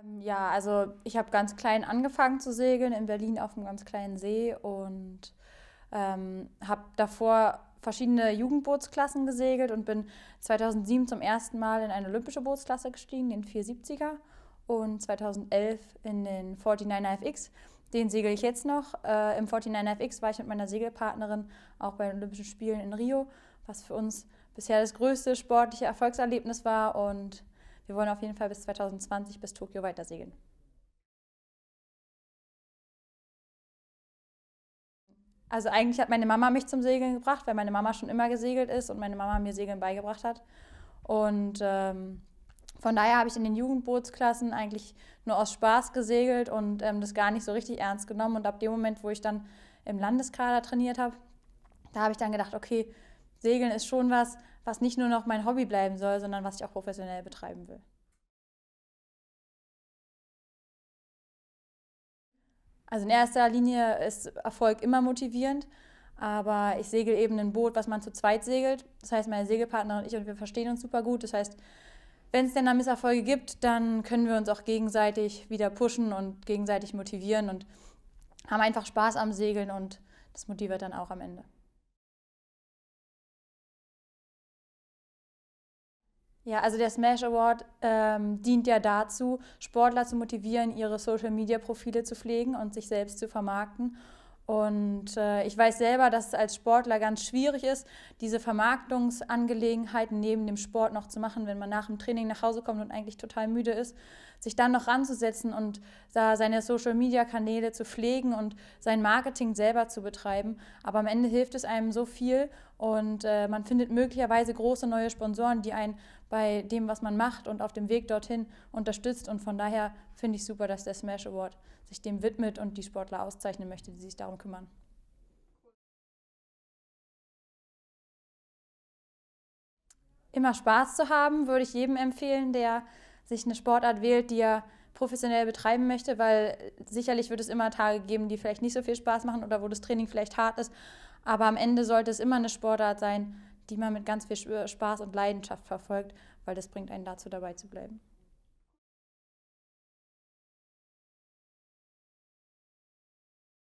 Ähm, ja, also ich habe ganz klein angefangen zu segeln in Berlin auf einem ganz kleinen See und ähm, habe davor verschiedene Jugendbootsklassen gesegelt und bin 2007 zum ersten Mal in eine olympische Bootsklasse gestiegen, den 470er und 2011 in den 49FX. Den segel ich jetzt noch. Äh, Im 49FX war ich mit meiner Segelpartnerin auch bei den Olympischen Spielen in Rio, was für uns bisher das größte sportliche Erfolgserlebnis war und wir wollen auf jeden Fall bis 2020 bis Tokio weitersegeln. Also eigentlich hat meine Mama mich zum Segeln gebracht, weil meine Mama schon immer gesegelt ist und meine Mama mir Segeln beigebracht hat. Und ähm, von daher habe ich in den Jugendbootsklassen eigentlich nur aus Spaß gesegelt und ähm, das gar nicht so richtig ernst genommen. Und ab dem Moment, wo ich dann im Landeskader trainiert habe, da habe ich dann gedacht, okay, Segeln ist schon was, was nicht nur noch mein Hobby bleiben soll, sondern was ich auch professionell betreiben will. Also in erster Linie ist Erfolg immer motivierend, aber ich segel eben ein Boot, was man zu zweit segelt. Das heißt, meine Segelpartner und ich und wir verstehen uns super gut. Das heißt, wenn es denn da Misserfolge gibt, dann können wir uns auch gegenseitig wieder pushen und gegenseitig motivieren und haben einfach Spaß am Segeln und das motiviert dann auch am Ende. Ja, also der Smash Award ähm, dient ja dazu, Sportler zu motivieren, ihre Social-Media-Profile zu pflegen und sich selbst zu vermarkten. Und äh, ich weiß selber, dass es als Sportler ganz schwierig ist, diese Vermarktungsangelegenheiten neben dem Sport noch zu machen, wenn man nach dem Training nach Hause kommt und eigentlich total müde ist, sich dann noch ranzusetzen und seine Social-Media-Kanäle zu pflegen und sein Marketing selber zu betreiben. Aber am Ende hilft es einem so viel und äh, man findet möglicherweise große neue Sponsoren, die einen bei dem, was man macht und auf dem Weg dorthin unterstützt. Und von daher finde ich super, dass der Smash Award sich dem widmet und die Sportler auszeichnen möchte, die sich darum kümmern. Immer Spaß zu haben, würde ich jedem empfehlen, der sich eine Sportart wählt, die er professionell betreiben möchte, weil sicherlich wird es immer Tage geben, die vielleicht nicht so viel Spaß machen oder wo das Training vielleicht hart ist. Aber am Ende sollte es immer eine Sportart sein, die man mit ganz viel Spaß und Leidenschaft verfolgt, weil das bringt einen dazu, dabei zu bleiben.